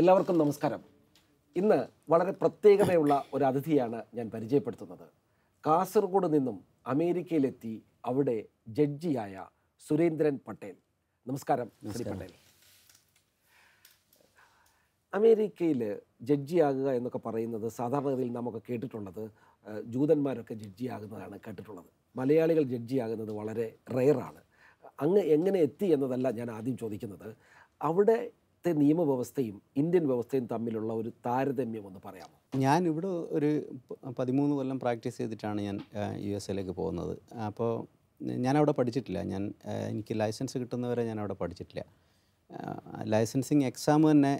എല്ലാവർക്കും നമസ്കാരം ഇന്ന് വളരെ പ്രത്യേകതയുള്ള ഒരു അതിഥിയാണ് ഞാൻ പരിചയപ്പെടുത്തുന്നത് കാസർഗോഡ് നിന്നും അമേരിക്കയിലെത്തി അവിടെ ജഡ്ജിയായ സുരേന്ദ്രൻ പട്ടേൽ നമസ്കാരം ശ്രീ പട്ടേൽ അമേരിക്കയിൽ ജഡ്ജിയാകുക എന്നൊക്കെ പറയുന്നത് സാധാരണഗതിയിൽ നമുക്ക് കേട്ടിട്ടുള്ളത് ജൂതന്മാരൊക്കെ ജഡ്ജിയാകുന്നതാണ് കേട്ടിട്ടുള്ളത് മലയാളികൾ ജഡ്ജിയാകുന്നത് വളരെ റെയറാണ് അങ്ങ് എങ്ങനെ എത്തി എന്നതല്ല ഞാൻ ആദ്യം ചോദിക്കുന്നത് അവിടെ കേരളത്തെ നിയമവ്യവസ്ഥയും ഇന്ത്യൻ വ്യവസ്ഥയും തമ്മിലുള്ള ഒരു താരതമ്യം ഒന്ന് പറയാമോ ഞാൻ ഇവിടെ ഒരു പതിമൂന്ന് കൊല്ലം പ്രാക്ടീസ് ചെയ്തിട്ടാണ് ഞാൻ യു എസ് എയിലേക്ക് പോകുന്നത് അപ്പോൾ ഞാൻ അവിടെ പഠിച്ചിട്ടില്ല ഞാൻ എനിക്ക് ലൈസൻസ് കിട്ടുന്നവരെ ഞാൻ അവിടെ പഠിച്ചിട്ടില്ല ലൈസൻസിങ് എക്സാം തന്നെ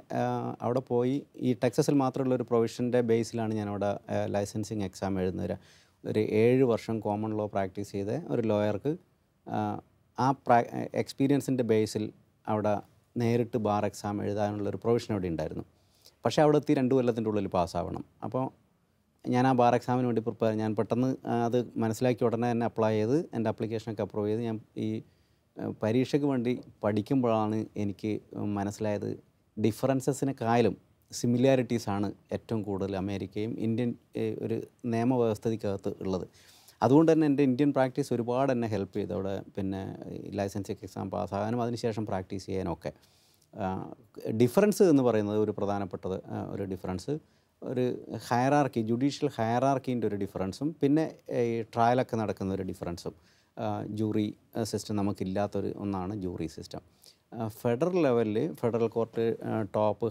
അവിടെ പോയി ഈ ടെക്സസിൽ മാത്രമുള്ള ഒരു പ്രൊവിഷൻ്റെ ബേസിലാണ് ഞാൻ അവിടെ ലൈസൻസിങ് എക്സാം എഴുതുന്നവർ ഒരു ഏഴ് വർഷം കോമൺ ലോ പ്രാക്ടീസ് ചെയ്ത ഒരു ലോയർക്ക് ആ പ്രാ എക്സ്പീരിയൻസിൻ്റെ ബേസിൽ അവിടെ നേരിട്ട് ബാർ എക്സാം എഴുതാനുള്ള ഒരു പ്രൊവിഷൻ അവിടെ ഉണ്ടായിരുന്നു പക്ഷേ അവിടെ എത്തി രണ്ട് കൊല്ലത്തിൻ്റെ ഉള്ളിൽ പാസ്സാവണം അപ്പോൾ ഞാൻ ആ ബാർ എക്സാമിന് വേണ്ടി പ്രിപ്പയർ ഞാൻ പെട്ടെന്ന് അത് മനസ്സിലാക്കി ഉടനെ തന്നെ അപ്ലൈ ചെയ്ത് എൻ്റെ അപ്ലിക്കേഷനൊക്കെ അപ്രൂവ് ചെയ്ത് ഞാൻ ഈ പരീക്ഷയ്ക്ക് വേണ്ടി പഠിക്കുമ്പോഴാണ് എനിക്ക് മനസ്സിലായത് ഡിഫറൻസസിനെക്കാളും സിമിലാരിറ്റീസാണ് ഏറ്റവും കൂടുതൽ അമേരിക്കയും ഇന്ത്യൻ ഒരു നിയമവ്യവസ്ഥയ്ക്കകത്ത് ഉള്ളത് അതുകൊണ്ട് തന്നെ എൻ്റെ ഇന്ത്യൻ പ്രാക്ടീസ് ഒരുപാട് എന്നെ ഹെൽപ്പ് ചെയ്തു അവിടെ പിന്നെ ലൈസൻസിങ് എക്സാം പാസ്സാകാനും അതിനുശേഷം പ്രാക്ടീസ് ചെയ്യാനൊക്കെ ഡിഫറൻസ് എന്ന് പറയുന്നത് ഒരു പ്രധാനപ്പെട്ടത് ഒരു ഡിഫറൻസ് ഒരു ഹയറാർക്കി ജുഡീഷ്യൽ ഹയറാർക്കിൻ്റെ ഒരു ഡിഫറൻസും പിന്നെ ഈ ട്രയലൊക്കെ നടക്കുന്ന ഒരു ഡിഫറൻസും ജൂറി സിസ്റ്റം നമുക്കില്ലാത്തൊരു ഒന്നാണ് ജൂറി സിസ്റ്റം ഫെഡറൽ ലെവലിൽ federal court top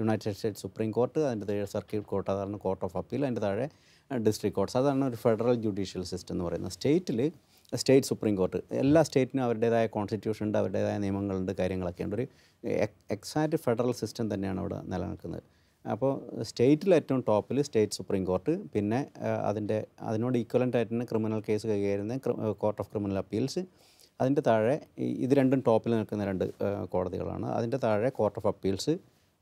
United States supreme court അതിൻ്റെ താഴെ സർക്യൂട്ട് കോർട്ട് അതാണ് കോർട്ട് ഓഫ് അപ്പീൽ അതിൻ്റെ താഴെ ഡിസ്ട്രിക്ട് കോർട്ട്സ് അതാണ് ഒരു ഫെഡറൽ ജുഡീഷ്യൽ സിസ്റ്റം എന്ന് പറയുന്നത് സ്റ്റേറ്റിൽ സ്റ്റേറ്റ് സുപ്രീം കോർട്ട് എല്ലാ സ്റ്റേറ്റിനും അവരുടേതായ കോൺസ്റ്റിറ്റ്യൂഷൻ ഉണ്ട് അവരുടേതായ നിയമങ്ങളുണ്ട് കാര്യങ്ങളൊക്കെ ഉണ്ട് ഒരു എക്സാക്റ്റ് ഫെഡറൽ സിസ്റ്റം തന്നെയാണ് അവിടെ നിലനിൽക്കുന്നത് അപ്പോൾ സ്റ്റേറ്റിൽ ഏറ്റവും ടോപ്പിൽ സ്റ്റേറ്റ് സുപ്രീം കോർട്ട് പിന്നെ അതിൻ്റെ അതിനോട് ഈക്വലൻ്റ് ആയിട്ട് തന്നെ ക്രിമിനൽ കേസ് കൈകാര്യം കോർട്ട് ഓഫ് ക്രിമിനൽ അപ്പീൽസ് അതിൻ്റെ താഴെ ഇത് രണ്ടും ടോപ്പിൽ നിൽക്കുന്ന രണ്ട് കോടതികളാണ് അതിൻ്റെ താഴെ കോർട്ട് ഓഫ് അപ്പീൽസ്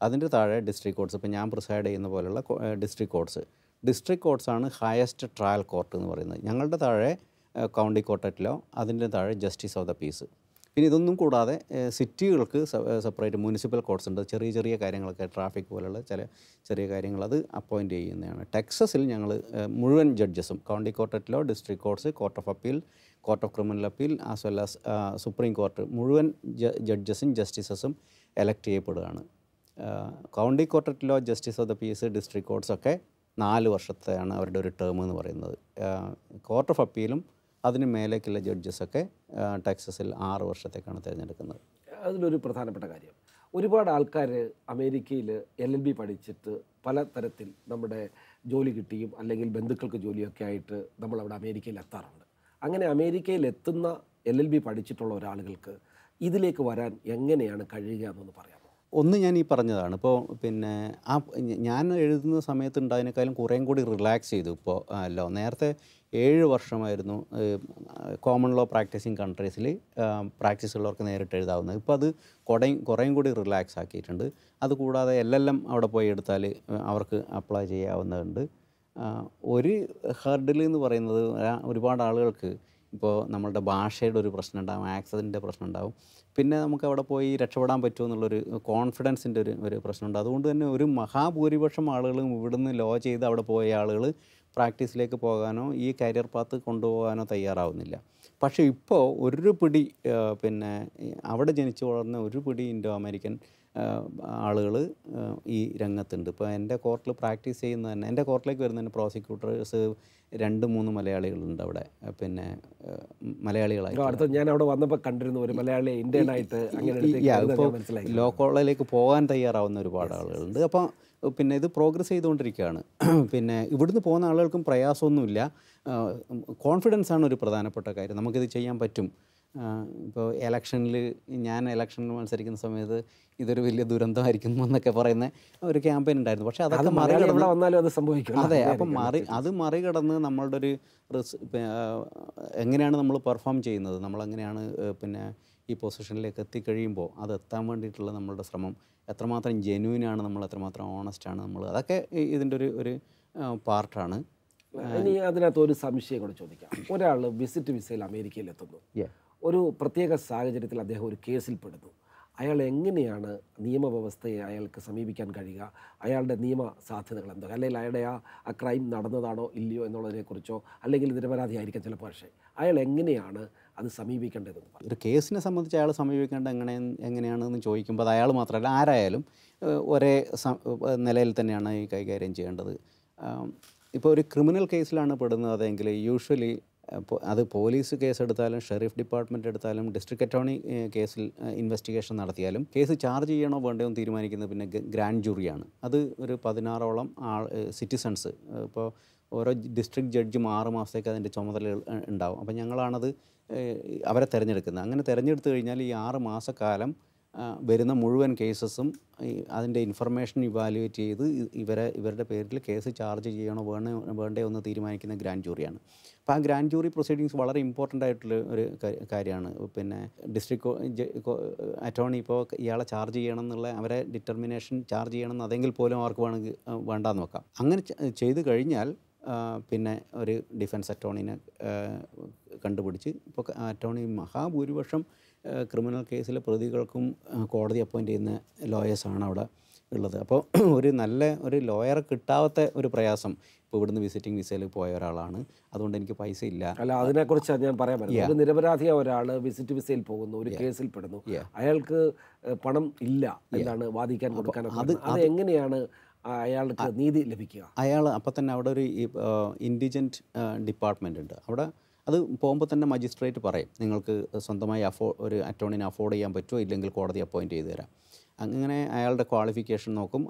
അതിൻ്റെ താഴെ ഡിസ്ട്രിക്ട് കോർട്സ് ഇപ്പോൾ ഞാൻ പ്രിസൈഡ് ചെയ്യുന്ന പോലെയുള്ള ഡിസ്ട്രിക്ട് കോർട്സ് ഡിസ്ട്രിക്ട് കോർട്ട്സാണ് ഹയസ്റ്റ് ട്രയൽ കോർട്ട് എന്ന് പറയുന്നത് ഞങ്ങളുടെ താഴെ കൗണ്ടി കോർട്ടറ്റിലോ അതിൻ്റെ താഴെ ജസ്റ്റിസ് ഓഫ് ദ പീസ് പിന്നെ ഇതൊന്നും കൂടാതെ സിറ്റികൾക്ക് സെപ്പറേറ്റ് മുനിസിപ്പൽ കോർട്സ് ഉണ്ട് ചെറിയ ചെറിയ കാര്യങ്ങളൊക്കെ ട്രാഫിക് പോലുള്ള ചില ചെറിയ കാര്യങ്ങൾ അത് അപ്പോയിൻറ്റ് ചെയ്യുന്നതാണ് ടെക്സസിൽ ഞങ്ങൾ മുഴുവൻ ജഡ്ജസും കൗണ്ടി കോർട്ടറ്റിലോ district courts court of appeal court of criminal appeal as well as supreme court മുഴുവൻ ജഡ്ജസും ജസ്റ്റിസസും എലക്ട് ചെയ്യപ്പെടുകയാണ് കൗണ്ടി കോർട്ടറ്റിലോ justice of the peace district കോർട്സൊക്കെ നാല് വർഷത്തെയാണ് അവരുടെ ഒരു ടേം എന്ന് പറയുന്നത് കോർട്ട് ഓഫ് അപ്പീലും അതിന് മേലേക്കുള്ള ജഡ്ജസൊക്കെ ടെക്സസിൽ ആറ് വർഷത്തേക്കാണ് തിരഞ്ഞെടുക്കുന്നത് അതിലൊരു പ്രധാനപ്പെട്ട കാര്യം ഒരുപാട് ആൾക്കാർ അമേരിക്കയിൽ എൽ എൽ ബി പഠിച്ചിട്ട് പല തരത്തിൽ നമ്മുടെ ജോലി കിട്ടിയും അല്ലെങ്കിൽ ബന്ധുക്കൾക്ക് ജോലിയൊക്കെ ആയിട്ട് നമ്മൾ അവിടെ അമേരിക്കയിൽ എത്താറുണ്ട് അങ്ങനെ അമേരിക്കയിൽ എത്തുന്ന എൽ എൽ ബി പഠിച്ചിട്ടുള്ള ഒരാളുകൾക്ക് ഇതിലേക്ക് വരാൻ എങ്ങനെയാണ് കഴിയുക എന്നൊന്ന് പറയാം ഒന്ന് ഞാൻ ഈ പറഞ്ഞതാണ് ഇപ്പോൾ പിന്നെ ആ ഞാൻ എഴുതുന്ന സമയത്ത് ഉണ്ടായതിനേക്കാളും കുറേം കൂടി റിലാക്സ് ചെയ്തു ഇപ്പോൾ അല്ല നേരത്തെ ഏഴ് വർഷമായിരുന്നു കോമൺ ലോ പ്രാക്ടീസിങ് കൺട്രീസിൽ പ്രാക്ടീസ് ഉള്ളവർക്ക് നേരിട്ട് എഴുതാവുന്നത് ഇപ്പോൾ അത് കുറേ കുറേയും കൂടി റിലാക്സ് ആക്കിയിട്ടുണ്ട് അതുകൂടാതെ എൽ എൽ എം അവിടെ പോയി എടുത്താൽ അവർക്ക് അപ്ലൈ ചെയ്യാവുന്നതുണ്ട് ഒരു ഹർഡിൽ എന്ന് പറയുന്നത് ഒരുപാട് ആളുകൾക്ക് ഇപ്പോൾ നമ്മളുടെ ഭാഷയുടെ ഒരു പ്രശ്നം ഉണ്ടാകും ആക്സിഡൻ്റിൻ്റെ പ്രശ്നം ഉണ്ടാകും പിന്നെ നമുക്ക് അവിടെ പോയി രക്ഷപ്പെടാൻ പറ്റുമോ എന്നുള്ളൊരു കോൺഫിഡൻസിൻ്റെ ഒരു ഒരു പ്രശ്നമുണ്ട് അതുകൊണ്ട് തന്നെ ഒരു മഹാഭൂരിപക്ഷം ആളുകളും ഇവിടുന്ന് ലോ ചെയ്ത് അവിടെ പോയ ആളുകൾ പ്രാക്ടീസിലേക്ക് പോകാനോ ഈ കരിയർ പാത്ത് കൊണ്ടുപോകാനോ തയ്യാറാവുന്നില്ല പക്ഷേ ഇപ്പോൾ ഒരു പിടി പിന്നെ അവിടെ ജനിച്ചു വളർന്ന ഒരു പിടി ഇൻഡോ അമേരിക്കൻ ആളുകൾ ഈ രംഗത്തുണ്ട് ഇപ്പോൾ എൻ്റെ കോർട്ടിൽ പ്രാക്ടീസ് ചെയ്യുന്ന തന്നെ എൻ്റെ കോർട്ടിലേക്ക് വരുന്ന തന്നെ പ്രോസിക്യൂട്ടേഴ്സ് രണ്ട് മൂന്ന് മലയാളികളുണ്ട് അവിടെ പിന്നെ മലയാളികളായിട്ട് ഞാൻ അവിടെ വന്നപ്പോൾ കണ്ടിരുന്നു ഒരു മലയാളി ഇന്ത്യൻ ആയിട്ട് അങ്ങനെ ലോ കോളേജിലേക്ക് പോകാൻ തയ്യാറാവുന്ന ഒരുപാട് ആളുകളുണ്ട് അപ്പോൾ പിന്നെ ഇത് പ്രോഗ്രസ് ചെയ്തുകൊണ്ടിരിക്കുകയാണ് പിന്നെ ഇവിടുന്ന് പോകുന്ന ആളുകൾക്കും പ്രയാസമൊന്നുമില്ല കോൺഫിഡൻസ് ആണ് ഒരു പ്രധാനപ്പെട്ട കാര്യം നമുക്കിത് ചെയ്യാൻ പറ്റും ഇപ്പോൾ എലക്ഷനിൽ ഞാൻ എലക്ഷനിൽ മത്സരിക്കുന്ന സമയത്ത് ഇതൊരു വലിയ ദുരന്തമായിരിക്കും എന്നൊക്കെ പറയുന്ന ഒരു ക്യാമ്പയിൻ ഉണ്ടായിരുന്നു പക്ഷേ അതൊക്കെ മറികടന്ന് വന്നാലും അത് സംഭവിക്കും അതെ അപ്പം മറി അത് മറികടന്ന് നമ്മളുടെ ഒരു എങ്ങനെയാണ് നമ്മൾ പെർഫോം ചെയ്യുന്നത് നമ്മളെങ്ങനെയാണ് പിന്നെ ഈ പൊസിഷനിലേക്ക് എത്തിക്കഴിയുമ്പോൾ അത് എത്താൻ വേണ്ടിയിട്ടുള്ള നമ്മളുടെ ശ്രമം എത്രമാത്രം ആണ് നമ്മൾ എത്രമാത്രം ഓണസ്റ്റ് ആണ് നമ്മൾ അതൊക്കെ ഇതിൻ്റെ ഒരു ഒരു പാർട്ടാണ് ഇനി അതിനകത്ത് ഒരു സംശയം കൂടെ ചോദിക്കാം ഒരാൾ വിസിറ്റ് വിസയിൽ അമേരിക്കയിൽ എത്തുന്നു ഒരു പ്രത്യേക സാഹചര്യത്തിൽ അദ്ദേഹം ഒരു കേസിൽപ്പെടുന്നു അയാൾ എങ്ങനെയാണ് നിയമവ്യവസ്ഥയെ അയാൾക്ക് സമീപിക്കാൻ കഴിയുക അയാളുടെ നിയമ സാധ്യതകൾ എന്തോ അല്ലെങ്കിൽ അയാളുടെ ആ ആ ക്രൈം നടന്നതാണോ ഇല്ലയോ എന്നുള്ളതിനെക്കുറിച്ചോ അല്ലെങ്കിൽ നിരപരാധിയായിരിക്കാം ചിലപ്പോൾ പക്ഷേ അയാൾ എങ്ങനെയാണ് അത് സമീപിക്കേണ്ടതെന്ന് പറഞ്ഞു ഒരു കേസിനെ സംബന്ധിച്ച് അയാൾ സമീപിക്കേണ്ട എങ്ങനെ എങ്ങനെയാണെന്ന് ചോദിക്കുമ്പോൾ അത് അയാൾ മാത്രമല്ല ആരായാലും ഒരേ നിലയിൽ തന്നെയാണ് ഈ കൈകാര്യം ചെയ്യേണ്ടത് ഇപ്പോൾ ഒരു ക്രിമിനൽ കേസിലാണ് പെടുന്നത് അതെങ്കിൽ യൂഷ്വലി അത് പോലീസ് കേസെടുത്താലും ഷെരീഫ് ഡിപ്പാർട്ട്മെൻ്റ് എടുത്താലും ഡിസ്ട്രിക്ട് അറ്റോർണി കേസിൽ ഇൻവെസ്റ്റിഗേഷൻ നടത്തിയാലും കേസ് ചാർജ് ചെയ്യണോ വേണ്ടോ എന്ന് തീരുമാനിക്കുന്നത് പിന്നെ ഗ്രാൻഡ് ജൂറിയാണ് അത് ഒരു പതിനാറോളം ആൾ സിറ്റിസൺസ് ഇപ്പോൾ ഓരോ ഡിസ്ട്രിക്ട് ജഡ്ജും ആറ് മാസത്തേക്ക് അതിൻ്റെ ചുമതലകൾ ഉണ്ടാവും അപ്പോൾ ഞങ്ങളാണത് അവരെ തിരഞ്ഞെടുക്കുന്നത് അങ്ങനെ തിരഞ്ഞെടുത്തു കഴിഞ്ഞാൽ ഈ ആറ് മാസക്കാലം വരുന്ന മുഴുവൻ കേസസും അതിൻ്റെ ഇൻഫർമേഷൻ ഇവാലുവേറ്റ് ചെയ്ത് ഇവരെ ഇവരുടെ പേരിൽ കേസ് ചാർജ് ചെയ്യണോ വേണോ വേണ്ടേ എന്ന് തീരുമാനിക്കുന്ന ഗ്രാൻഡ് ജൂറിയാണ് അപ്പോൾ ആ ഗ്രാൻഡ് ജൂറി പ്രൊസീഡിങ്സ് വളരെ ഇമ്പോർട്ടൻ്റ് ആയിട്ടുള്ള ഒരു കാര്യമാണ് പിന്നെ ഡിസ്ട്രിക്ട് അറ്റോർണി ഇപ്പോൾ ഇയാളെ ചാർജ് ചെയ്യണം എന്നുള്ള അവരെ ഡിറ്റർമിനേഷൻ ചാർജ് ചെയ്യണം അതെങ്കിൽ പോലും അവർക്ക് വേണമെങ്കിൽ വേണ്ടാന്ന് നോക്കാം അങ്ങനെ ചെയ്തു കഴിഞ്ഞാൽ പിന്നെ ഒരു ഡിഫൻസ് അറ്റോർണിനെ കണ്ടുപിടിച്ച് ഇപ്പോൾ അറ്റോർണി മഹാഭൂരിപക്ഷം ക്രിമിനൽ കേസിലെ പ്രതികൾക്കും കോടതി അപ്പോയിൻ്റ് ചെയ്യുന്ന ലോയേഴ്സാണ് അവിടെ ഉള്ളത് അപ്പോൾ ഒരു നല്ല ഒരു ലോയർ കിട്ടാത്ത ഒരു പ്രയാസം ഇപ്പോൾ ഇവിടുന്ന് വിസിറ്റിംഗ് വിസയിൽ പോയ ഒരാളാണ് അതുകൊണ്ട് എനിക്ക് പൈസ ഇല്ല അല്ല അതിനെക്കുറിച്ച് ഞാൻ പറയാൻ പറ്റില്ല ഒരു നിരപരാധിയായ ഒരാൾ വിസിറ്റ് വിസയിൽ പോകുന്നു ഒരു കേസിൽ പെടുന്നു അയാൾക്ക് പണം ഇല്ല എന്നാണ് വാദിക്കാൻ കൊടുക്കാൻ അത് അത് എങ്ങനെയാണ് അയാൾക്ക് നീതി ലഭിക്കുക അയാൾ അപ്പോൾ തന്നെ അവിടെ ഒരു ഇൻഡിജൻറ്റ് ഡിപ്പാർട്ട്മെൻ്റ് ഉണ്ട് അവിടെ അത് പോകുമ്പോൾ തന്നെ മജിസ്ട്രേറ്റ് പറയും നിങ്ങൾക്ക് സ്വന്തമായി അഫോ ഒരു അറ്റോണിനെ അഫോർഡ് ചെയ്യാൻ പറ്റുമോ ഇല്ലെങ്കിൽ കോടതി അപ്പോയിൻറ്റ് ചെയ്തു തരാം അങ്ങനെ അയാളുടെ ക്വാളിഫിക്കേഷൻ നോക്കും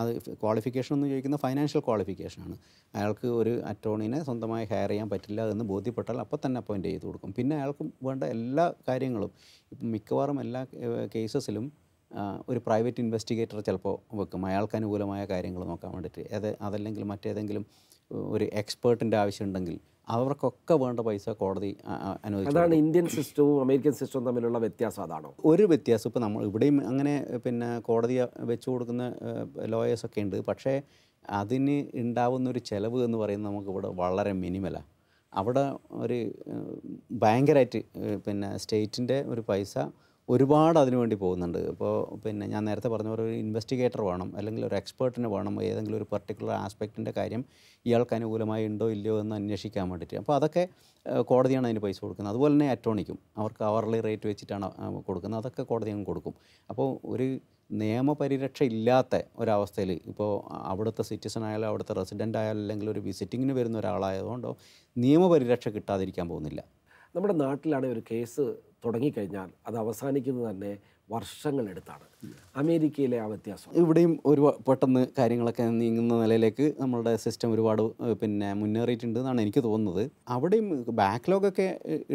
അത് ക്വാളിഫിക്കേഷൻ എന്ന് ചോദിക്കുന്നത് ഫൈനാൻഷ്യൽ ക്വാളിഫിക്കേഷനാണ് അയാൾക്ക് ഒരു അറ്റോണിനെ സ്വന്തമായി ഹയർ ചെയ്യാൻ പറ്റില്ല എന്ന് ബോധ്യപ്പെട്ടാൽ അപ്പോൾ തന്നെ അപ്പോയിൻ്റ് ചെയ്ത് കൊടുക്കും പിന്നെ അയാൾക്ക് വേണ്ട എല്ലാ കാര്യങ്ങളും ഇപ്പം മിക്കവാറും എല്ലാ കേസസിലും ഒരു പ്രൈവറ്റ് ഇൻവെസ്റ്റിഗേറ്റർ ചിലപ്പോൾ വെക്കും അയാൾക്ക് അനുകൂലമായ കാര്യങ്ങൾ നോക്കാൻ വേണ്ടിയിട്ട് അത് അതല്ലെങ്കിൽ മറ്റേതെങ്കിലും ഒരു എക്സ്പേർട്ടിൻ്റെ ആവശ്യമുണ്ടെങ്കിൽ അവർക്കൊക്കെ വേണ്ട പൈസ കോടതി അതാണ് ഇന്ത്യൻ സിസ്റ്റവും അമേരിക്കൻ സിസ്റ്റവും തമ്മിലുള്ള വ്യത്യാസം അതാണോ ഒരു വ്യത്യാസം ഇപ്പോൾ നമ്മൾ ഇവിടെയും അങ്ങനെ പിന്നെ കോടതി വെച്ചു കൊടുക്കുന്ന ലോയേഴ്സൊക്കെ ഉണ്ട് പക്ഷേ അതിന് ഉണ്ടാവുന്ന ഒരു ചിലവ് എന്ന് പറയുന്നത് നമുക്ക് ഇവിടെ വളരെ മിനിമലാണ് അവിടെ ഒരു ഭയങ്കരമായിട്ട് പിന്നെ സ്റ്റേറ്റിൻ്റെ ഒരു പൈസ ഒരുപാട് അതിനുവേണ്ടി പോകുന്നുണ്ട് ഇപ്പോൾ പിന്നെ ഞാൻ നേരത്തെ പറഞ്ഞ പോലെ ഒരു ഇൻവെസ്റ്റിഗേറ്റർ വേണം അല്ലെങ്കിൽ ഒരു എക്സ്പേർട്ടിന് വേണം ഏതെങ്കിലും ഒരു പർട്ടിക്കുലർ ആസ്പെക്റ്റിൻ്റെ കാര്യം ഇയാൾക്ക് അനുകൂലമായി ഉണ്ടോ ഇല്ലയോ എന്ന് അന്വേഷിക്കാൻ വേണ്ടിയിട്ട് അപ്പോൾ അതൊക്കെ കോടതിയാണ് അതിന് പൈസ കൊടുക്കുന്നത് അതുപോലെ തന്നെ അറ്റോണിക്കും അവർക്ക് അവർലി റേറ്റ് വെച്ചിട്ടാണ് കൊടുക്കുന്നത് അതൊക്കെ കോടതി അങ്ങ് കൊടുക്കും അപ്പോൾ ഒരു നിയമപരിരക്ഷ ഇല്ലാത്ത ഒരവസ്ഥയിൽ ഇപ്പോൾ അവിടുത്തെ സിറ്റിസൺ ആയാലും അവിടുത്തെ റെസിഡൻ്റ് ആയാലും അല്ലെങ്കിൽ ഒരു വിസിറ്റിങ്ങിന് വരുന്ന ഒരാളായതുകൊണ്ടോ നിയമപരിരക്ഷ കിട്ടാതിരിക്കാൻ പോകുന്നില്ല നമ്മുടെ നാട്ടിലാണെങ്കിൽ ഒരു കേസ് തുടങ്ങിക്കഴിഞ്ഞാൽ അത് അവസാനിക്കുന്നത് തന്നെ വർഷങ്ങളെടുത്താണ് അമേരിക്കയിലെ ആ വ്യത്യാസം ഇവിടെയും ഒരു പെട്ടെന്ന് കാര്യങ്ങളൊക്കെ നീങ്ങുന്ന നിലയിലേക്ക് നമ്മളുടെ സിസ്റ്റം ഒരുപാട് പിന്നെ മുന്നേറിയിട്ടുണ്ട് എന്നാണ് എനിക്ക് തോന്നുന്നത് അവിടെയും ബാക്ക്ലോഗൊക്കെ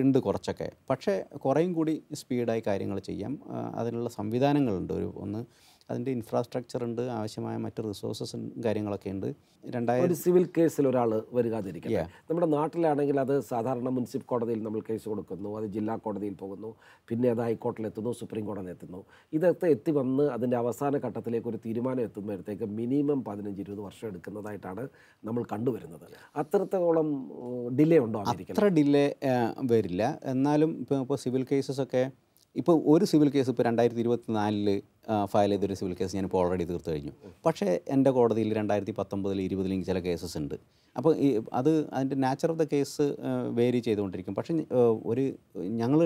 ഉണ്ട് കുറച്ചൊക്കെ പക്ഷേ കുറേയും കൂടി സ്പീഡായി കാര്യങ്ങൾ ചെയ്യാം അതിനുള്ള സംവിധാനങ്ങളുണ്ട് ഒരു ഒന്ന് അതിൻ്റെ ഇൻഫ്രാസ്ട്രക്ചർ ഉണ്ട് ആവശ്യമായ മറ്റ് റിസോഴ്സസ് കാര്യങ്ങളൊക്കെ ഉണ്ട് രണ്ടായിരം ഒരു സിവിൽ കേസിൽ ഒരാൾ വരികാതിരിക്കുക നമ്മുടെ നാട്ടിലാണെങ്കിൽ അത് സാധാരണ മുനിസിപ്പൽ കോടതിയിൽ നമ്മൾ കേസ് കൊടുക്കുന്നു അത് ജില്ലാ കോടതിയിൽ പോകുന്നു പിന്നെ അത് ഹൈക്കോടതിയിലെത്തുന്നു സുപ്രീം കോടതി എത്തുന്നു ഇതൊക്കെ എത്തി വന്ന് അതിൻ്റെ അവസാന ഘട്ടത്തിലേക്ക് ഒരു തീരുമാനം എത്തുമ്പോഴത്തേക്ക് മിനിമം പതിനഞ്ച് ഇരുപത് വർഷം എടുക്കുന്നതായിട്ടാണ് നമ്മൾ കണ്ടുവരുന്നത് അത്രത്തോളം ഡിലേ ഉണ്ടോ അത്ര ഡിലേ വരില്ല എന്നാലും ഇപ്പോൾ ഇപ്പോൾ സിവിൽ കേസസ് ഒക്കെ ഇപ്പോൾ ഒരു സിവിൽ കേസ് ഇപ്പോൾ രണ്ടായിരത്തി നാലിൽ ഫയൽ ചെയ്തൊരു സിവിൽ കേസ് ഞാനിപ്പോൾ ഓൾറെഡി തീർത്തു കഴിഞ്ഞു പക്ഷേ എൻ്റെ കോടതിയിൽ രണ്ടായിരത്തി പത്തൊമ്പതിൽ ഇരുപതിലും ചില കേസസ് ഉണ്ട് അപ്പോൾ ഈ അത് അതിൻ്റെ nature of the case vary ചെയ്തുകൊണ്ടിരിക്കും പക്ഷേ ഒരു ഞങ്ങൾ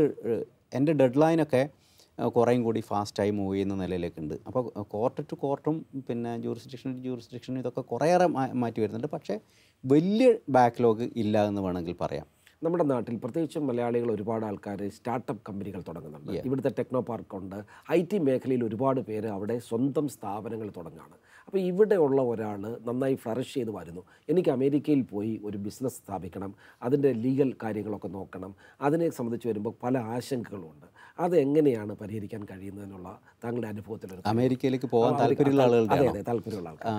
എൻ്റെ ഡെഡ് ലൈനൊക്കെ കുറേയും കൂടി ഫാസ്റ്റായി മൂവ് ചെയ്യുന്ന നിലയിലേക്കുണ്ട് അപ്പോൾ കോർട്ട് ടു കോർട്ടും പിന്നെ ജൂറിസ്ട്രിക്ഷൻ ടു ജൂറിസ്ട്രിക്ഷനും ഇതൊക്കെ കുറേയേറെ മാറ്റി വരുന്നുണ്ട് പക്ഷേ വലിയ ബാക്ക്ലോഗ് ഇല്ല എന്ന് വേണമെങ്കിൽ പറയാം നമ്മുടെ നാട്ടിൽ പ്രത്യേകിച്ചും മലയാളികൾ ഒരുപാട് ആൾക്കാർ സ്റ്റാർട്ടപ്പ് കമ്പനികൾ തുടങ്ങുന്നുണ്ട് ഇവിടുത്തെ ടെക്നോ ഉണ്ട് ഐ ടി മേഖലയിൽ ഒരുപാട് പേര് അവിടെ സ്വന്തം സ്ഥാപനങ്ങൾ തുടങ്ങുകയാണ് അപ്പോൾ ഇവിടെയുള്ള ഒരാൾ നന്നായി ഫ്ലറിഷ് ചെയ്ത് വരുന്നു എനിക്ക് അമേരിക്കയിൽ പോയി ഒരു ബിസിനസ് സ്ഥാപിക്കണം അതിൻ്റെ ലീഗൽ കാര്യങ്ങളൊക്കെ നോക്കണം അതിനെ സംബന്ധിച്ച് വരുമ്പോൾ പല ആശങ്കകളുണ്ട് അതെങ്ങനെയാണ് പരിഹരിക്കാൻ കഴിയുന്നതിനുള്ള താങ്കളുടെ അനുഭവത്തിൽ അമേരിക്കയിലേക്ക് പോകാൻ താല്പര്യമുള്ള ആളുകളുടെ താല്പര്യമുള്ള ആൾക്കാർ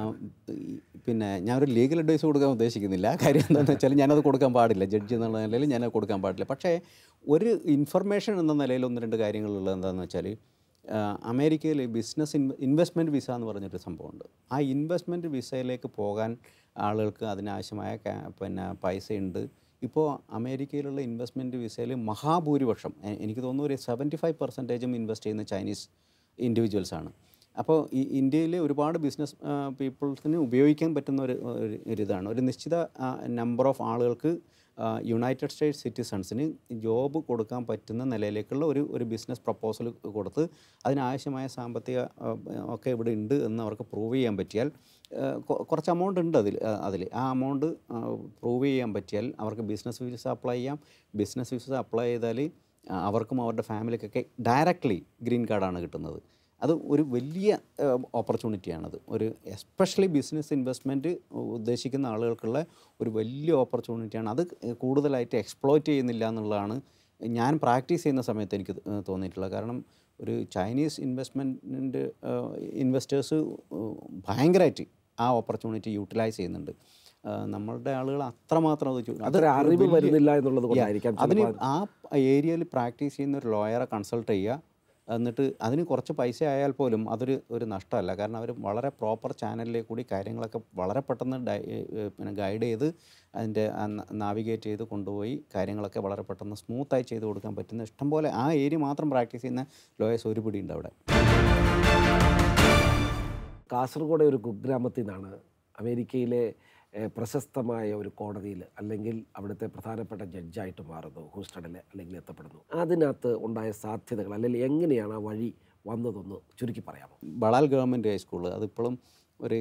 പിന്നെ ഞാനൊരു ലീഗൽ അഡ്വൈസ് കൊടുക്കാൻ ഉദ്ദേശിക്കുന്നില്ല കാര്യം എന്താണെന്ന് വെച്ചാൽ ഞാനത് കൊടുക്കാൻ പാടില്ല ജഡ്ജ് എന്നുള്ള നിലയിൽ ഞാനത് കൊടുക്കാൻ പാടില്ല പക്ഷേ ഒരു ഇൻഫർമേഷൻ എന്ന നിലയിൽ ഒന്ന് രണ്ട് കാര്യങ്ങളുള്ള എന്താണെന്ന് വെച്ചാൽ അമേരിക്കയിൽ ബിസിനസ് ഇൻ ഇൻവെസ്റ്റ്മെൻറ്റ് വിസ എന്ന് പറഞ്ഞൊരു സംഭവമുണ്ട് ആ ഇൻവെസ്റ്റ്മെൻറ്റ് വിസയിലേക്ക് പോകാൻ ആളുകൾക്ക് അതിനാവശ്യമായ പിന്നെ പൈസയുണ്ട് ഇപ്പോൾ അമേരിക്കയിലുള്ള ഇൻവെസ്റ്റ്മെൻറ്റ് വിസയിൽ മഹാഭൂരിപക്ഷം എനിക്ക് തോന്നുന്നു ഒരു സെവൻറ്റി ഫൈവ് പെർസെൻറ്റേജും ഇൻവെസ്റ്റ് ചെയ്യുന്ന ചൈനീസ് ഇൻഡിവിജ്വൽസാണ് അപ്പോൾ ഈ ഇന്ത്യയിലെ ഒരുപാട് ബിസിനസ് പീപ്പിൾസിന് ഉപയോഗിക്കാൻ പറ്റുന്ന ഒരു ഒരു ഇതാണ് ഒരു നിശ്ചിത നമ്പർ ഓഫ് ആളുകൾക്ക് യുണൈറ്റഡ് സ്റ്റേറ്റ്സ് സിറ്റിസൺസിന് ജോബ് കൊടുക്കാൻ പറ്റുന്ന നിലയിലേക്കുള്ള ഒരു ഒരു ബിസിനസ് പ്രപ്പോസൽ കൊടുത്ത് അതിനാവശ്യമായ സാമ്പത്തിക ഒക്കെ ഇവിടെ ഉണ്ട് എന്ന് അവർക്ക് പ്രൂവ് ചെയ്യാൻ പറ്റിയാൽ കുറച്ച് എമൗണ്ട് ഉണ്ട് അതിൽ അതിൽ ആ എമൗണ്ട് പ്രൂവ് ചെയ്യാൻ പറ്റിയാൽ അവർക്ക് ബിസിനസ് വിസ അപ്ലൈ ചെയ്യാം ബിസിനസ് വിസ അപ്ലൈ ചെയ്താൽ അവർക്കും അവരുടെ ഫാമിലിക്കൊക്കെ ഡയറക്റ്റ്ലി ഗ്രീൻ കാർഡാണ് കിട്ടുന്നത് അത് ഒരു വലിയ ഓപ്പർച്യൂണിറ്റിയാണത് ഒരു എസ്പെഷ്യലി ബിസിനസ് ഇൻവെസ്റ്റ്മെൻറ്റ് ഉദ്ദേശിക്കുന്ന ആളുകൾക്കുള്ള ഒരു വലിയ ഓപ്പർച്യൂണിറ്റിയാണ് അത് കൂടുതലായിട്ട് എക്സ്പ്ലോയിറ്റ് ചെയ്യുന്നില്ല എന്നുള്ളതാണ് ഞാൻ പ്രാക്ടീസ് ചെയ്യുന്ന സമയത്ത് എനിക്ക് തോന്നിയിട്ടുള്ളത് കാരണം ഒരു ചൈനീസ് ഇൻവെസ്റ്റ്മെൻറ്റിൻ്റെ ഇൻവെസ്റ്റേഴ്സ് ഭയങ്കരമായിട്ട് ആ ഓപ്പർച്യൂണിറ്റി യൂട്ടിലൈസ് ചെയ്യുന്നുണ്ട് നമ്മളുടെ ആളുകൾ അത്രമാത്രം അത് അറിവ് വരുന്നില്ല എന്നുള്ളത് അതിന് ആ ഏരിയയിൽ പ്രാക്ടീസ് ചെയ്യുന്ന ഒരു ലോയറെ കൺസൾട്ട് ചെയ്യുക എന്നിട്ട് അതിന് കുറച്ച് പൈസ ആയാൽ പോലും അതൊരു ഒരു നഷ്ടമല്ല കാരണം അവർ വളരെ പ്രോപ്പർ ചാനലിലേക്ക് കൂടി കാര്യങ്ങളൊക്കെ വളരെ പെട്ടെന്ന് പിന്നെ ഗൈഡ് ചെയ്ത് അതിൻ്റെ നാവിഗേറ്റ് ചെയ്ത് കൊണ്ടുപോയി കാര്യങ്ങളൊക്കെ വളരെ പെട്ടെന്ന് സ്മൂത്തായി ചെയ്ത് കൊടുക്കാൻ പറ്റുന്ന ഇഷ്ടംപോലെ ആ ഏരിയ മാത്രം പ്രാക്ടീസ് ചെയ്യുന്ന ലോയസ് ഒരു പിടിയുണ്ട് അവിടെ കാസർഗോഡ് ഒരു കുഗ്രാമത്തിൽ നിന്നാണ് അമേരിക്കയിലെ പ്രശസ്തമായ ഒരു കോടതിയിൽ അല്ലെങ്കിൽ അവിടുത്തെ പ്രധാനപ്പെട്ട ജഡ്ജായിട്ട് മാറുന്നു ഹൂസ്റ്റണിൽ അല്ലെങ്കിൽ എത്തപ്പെടുന്നു അതിനകത്ത് ഉണ്ടായ സാധ്യതകൾ അല്ലെങ്കിൽ എങ്ങനെയാണ് ആ വഴി വന്നതെന്ന് ചുരുക്കി പറയാമോ ബളാൽ ഗവൺമെൻറ് ഹൈസ്കൂൾ അതിപ്പോഴും ഒരു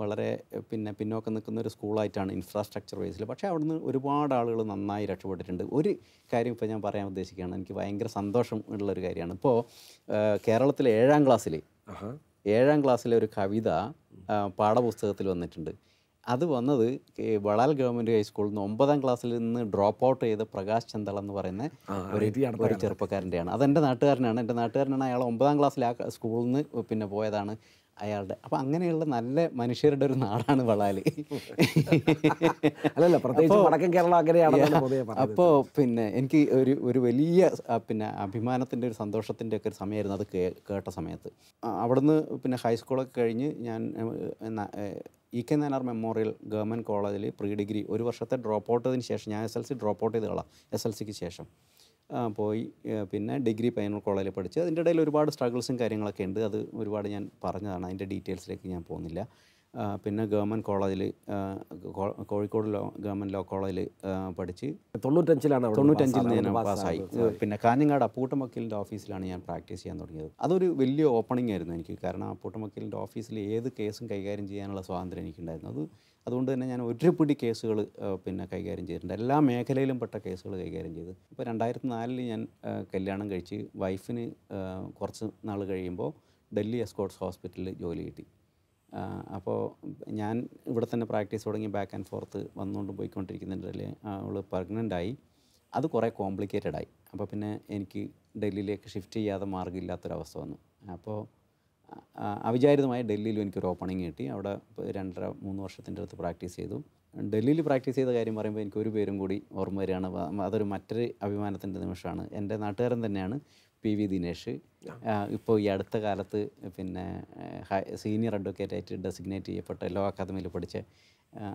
വളരെ പിന്നെ പിന്നോക്കം നിൽക്കുന്ന ഒരു സ്കൂളായിട്ടാണ് ഇൻഫ്രാസ്ട്രക്ചർ വൈസിൽ പക്ഷേ അവിടുന്ന് ഒരുപാട് ആളുകൾ നന്നായി രക്ഷപ്പെട്ടിട്ടുണ്ട് ഒരു കാര്യം ഇപ്പോൾ ഞാൻ പറയാൻ ഉദ്ദേശിക്കുകയാണ് എനിക്ക് ഭയങ്കര സന്തോഷം ഉള്ളൊരു കാര്യമാണ് ഇപ്പോൾ കേരളത്തിലെ ഏഴാം ക്ലാസ്സിൽ ഏഴാം ക്ലാസ്സിലെ ഒരു കവിത പാഠപുസ്തകത്തിൽ വന്നിട്ടുണ്ട് അത് വന്നത് വളാൽ ഗവൺമെൻറ് ഹൈസ്കൂളിൽ നിന്ന് ഒമ്പതാം ക്ലാസ്സിൽ നിന്ന് ഡ്രോപ്പ് ഔട്ട് ചെയ്ത പ്രകാശ് ചന്തൾ എന്ന് പറയുന്ന ഒരു ചെറുപ്പക്കാരൻ്റെയാണ് അത് എൻ്റെ നാട്ടുകാരനാണ് എൻ്റെ നാട്ടുകാരനാണ് അയാൾ ഒമ്പതാം ക്ലാസ്സിൽ ആ സ്കൂളിൽ നിന്ന് പിന്നെ പോയതാണ് അയാളുടെ അപ്പൊ അങ്ങനെയുള്ള നല്ല മനുഷ്യരുടെ ഒരു നാടാണ് വളാലി അല്ലല്ല പ്രത്യേകിച്ച് വടക്കൻ കേരളം അപ്പോൾ പിന്നെ എനിക്ക് ഒരു ഒരു വലിയ പിന്നെ അഭിമാനത്തിന്റെ ഒരു സന്തോഷത്തിന്റെ ഒക്കെ ഒരു സമയമായിരുന്നു അത് കേട്ട സമയത്ത് അവിടുന്ന് പിന്നെ ഹൈസ്കൂളൊക്കെ കഴിഞ്ഞ് ഞാൻ E K Nayanar memorial government കോളേജിൽ പ്രീ ഡിഗ്രി ഒരു വർഷത്തെ ഡ്രോപ്പ് ഔട്ട് ഔട്ടതിന് ശേഷം ഞാൻ എസ് എൽ സി ഡ്രോപ്പ് ഔട്ട് കളാം എസ് എൽ സിക്ക് ശേഷം പോയി പിന്നെ ഡിഗ്രി പയ്യന്നൂർ കോളേജിൽ പഠിച്ചു അതിൻ്റെ ഇടയിൽ ഒരുപാട് സ്ട്രഗിൾസും കാര്യങ്ങളൊക്കെ ഉണ്ട് അത് ഒരുപാട് ഞാൻ പറഞ്ഞതാണ് അതിൻ്റെ ഡീറ്റെയിൽസിലേക്ക് ഞാൻ പോകുന്നില്ല പിന്നെ ഗവൺമെൻറ് കോളേജിൽ കോഴിക്കോട് ലോ ഗവൺമെൻറ് ലോ കോളേജിൽ പഠിച്ച് തൊണ്ണൂറ്റഞ്ചിലാണ് തൊണ്ണൂറ്റഞ്ചിൽ ഞാൻ പാസ്സായി പിന്നെ കാഞ്ഞങ്ങാട് അപ്പൂട്ടമക്കലിൻ്റെ ഓഫീസിലാണ് ഞാൻ പ്രാക്ടീസ് ചെയ്യാൻ തുടങ്ങിയത് അതൊരു വലിയ ഓപ്പണിംഗ് ആയിരുന്നു എനിക്ക് കാരണം അപ്പൂട്ടമക്കലിൻ്റെ ഓഫീസിൽ ഏത് കേസും കൈകാര്യം ചെയ്യാനുള്ള സ്വാതന്ത്ര്യം എനിക്കുണ്ടായിരുന്നു അത് അതുകൊണ്ട് തന്നെ ഞാൻ ഒരുപിടി കേസുകൾ പിന്നെ കൈകാര്യം ചെയ്തിട്ടുണ്ട് എല്ലാ മേഖലയിലും പെട്ട കേസുകൾ കൈകാര്യം ചെയ്തു ഇപ്പോൾ രണ്ടായിരത്തി നാലിൽ ഞാൻ കല്യാണം കഴിച്ച് വൈഫിന് കുറച്ച് നാൾ കഴിയുമ്പോൾ ഡൽഹി എസ്കോട്ട്സ് ഹോസ്പിറ്റലിൽ ജോലി കിട്ടി അപ്പോൾ ഞാൻ ഇവിടെ തന്നെ പ്രാക്ടീസ് തുടങ്ങി ബാക്ക് ആൻഡ് ഫോർത്ത് വന്നുകൊണ്ട് പോയിക്കൊണ്ടിരിക്കുന്നതിൻ്റെ അവൾ പ്രഗ്നൻ്റ് ആയി അത് കുറേ കോംപ്ലിക്കേറ്റഡ് ആയി അപ്പോൾ പിന്നെ എനിക്ക് ഡൽഹിയിലേക്ക് ഷിഫ്റ്റ് ചെയ്യാതെ മാർഗ്ഗമില്ലാത്തൊരവസ്ഥ വന്നു അപ്പോൾ അവിചാരിതമായി ഡൽഹിയിലും എനിക്കൊരു ഓപ്പണിങ് കിട്ടി അവിടെ രണ്ടര മൂന്ന് വർഷത്തിൻ്റെ അടുത്ത് പ്രാക്ടീസ് ചെയ്തു ഡൽഹിയിൽ പ്രാക്ടീസ് ചെയ്ത കാര്യം പറയുമ്പോൾ എനിക്ക് ഒരു പേരും കൂടി ഓർമ്മ വരികയാണ് അതൊരു മറ്റൊരു അഭിമാനത്തിൻ്റെ നിമിഷമാണ് എൻ്റെ നാട്ടുകാരൻ തന്നെയാണ് പി വി ദിനേഷ് ഇപ്പോൾ ഈ അടുത്ത കാലത്ത് പിന്നെ സീനിയർ അഡ്വക്കേറ്റ് ആയിട്ട് ഡെസിഗ്നേറ്റ് ചെയ്യപ്പെട്ട ലോ അക്കാദമിയിൽ പഠിച്ച